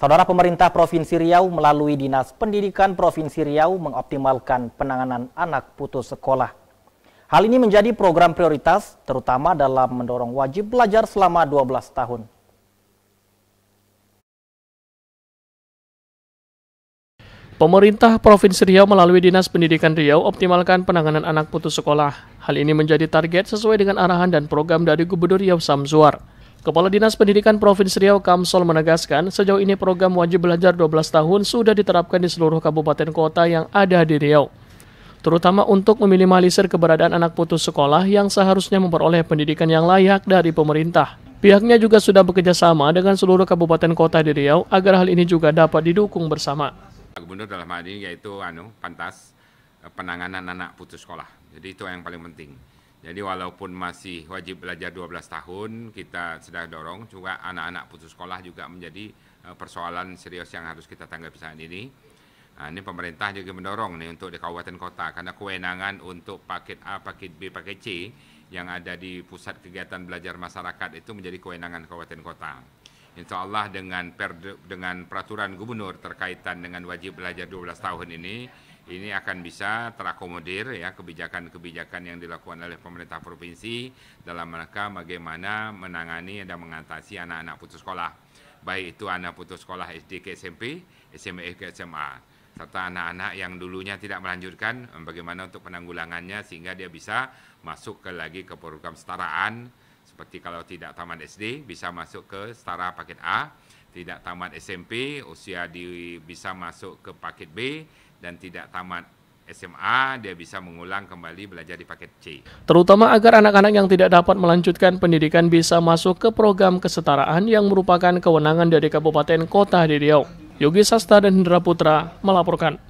Saudara pemerintah Provinsi Riau melalui Dinas Pendidikan Provinsi Riau mengoptimalkan penanganan anak putus sekolah. Hal ini menjadi program prioritas terutama dalam mendorong wajib belajar selama 12 tahun. Pemerintah Provinsi Riau melalui Dinas Pendidikan Riau optimalkan penanganan anak putus sekolah. Hal ini menjadi target sesuai dengan arahan dan program dari Gubernur Riau Samsuar. Kepala Dinas Pendidikan Provinsi Riau Kamsol menegaskan, sejauh ini program wajib belajar 12 tahun sudah diterapkan di seluruh kabupaten kota yang ada di Riau. Terutama untuk meminimalisir keberadaan anak putus sekolah yang seharusnya memperoleh pendidikan yang layak dari pemerintah. Pihaknya juga sudah bekerjasama dengan seluruh kabupaten kota di Riau agar hal ini juga dapat didukung bersama. Gubernur dalam hal ini yaitu anu, pantas eh, penanganan anak putus sekolah. Jadi itu yang paling penting. Jadi walaupun masih wajib belajar 12 tahun, kita sedang dorong juga anak-anak putus sekolah juga menjadi eh, persoalan serius yang harus kita tanggapi saat ini. Nah, ini pemerintah juga mendorong nih untuk di kabupaten kota karena kewenangan untuk paket A, paket B, paket C yang ada di pusat kegiatan belajar masyarakat itu menjadi kewenangan kabupaten kota. Insya Allah dengan per, dengan peraturan gubernur terkaitan dengan wajib belajar 12 tahun ini ini akan bisa terakomodir ya kebijakan-kebijakan yang dilakukan oleh pemerintah provinsi dalam rangka bagaimana menangani dan mengatasi anak-anak putus sekolah baik itu anak putus sekolah SD ke SMP, SMA e ke SMA serta anak-anak yang dulunya tidak melanjutkan bagaimana untuk penanggulangannya sehingga dia bisa masuk ke lagi ke program setaraan seperti kalau tidak tamat SD bisa masuk ke setara paket A, tidak tamat SMP usia di bisa masuk ke paket B dan tidak tamat SMA dia bisa mengulang kembali belajar di paket C. Terutama agar anak-anak yang tidak dapat melanjutkan pendidikan bisa masuk ke program kesetaraan yang merupakan kewenangan dari Kabupaten Kota Riau. Yogi Sasta dan Hendra Putra melaporkan.